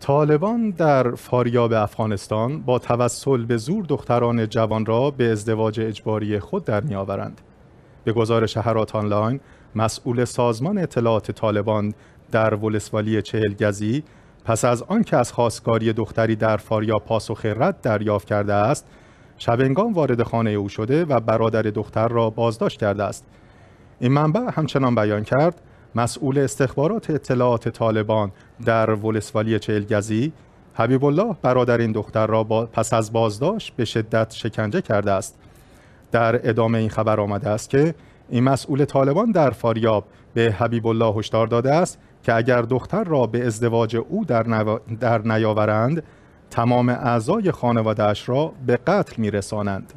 طالبان در فاریاب افغانستان با توسل به زور دختران جوان را به ازدواج اجباری خود در میآورند. به گزارش شهرات آنلاین مسئول سازمان اطلاعات طالبان در ولسوالی چهلگزی پس از آنکه از خواستگاری دختری در فاریاب پاسخ رد دریافت کرده است شبنگام وارد خانه او شده و برادر دختر را بازداشت کرده است این منبع همچنان بیان کرد مسئول استخبارات اطلاعات طالبان در ولسوالی چهلگزی حبیب الله برادر این دختر را پس از بازداشت به شدت شکنجه کرده است در ادامه این خبر آمده است که این مسئول طالبان در فاریاب به حبیب الله هشدار داده است که اگر دختر را به ازدواج او در, نیاورند تمام اعضای خانوادهش را به قتل میرسانند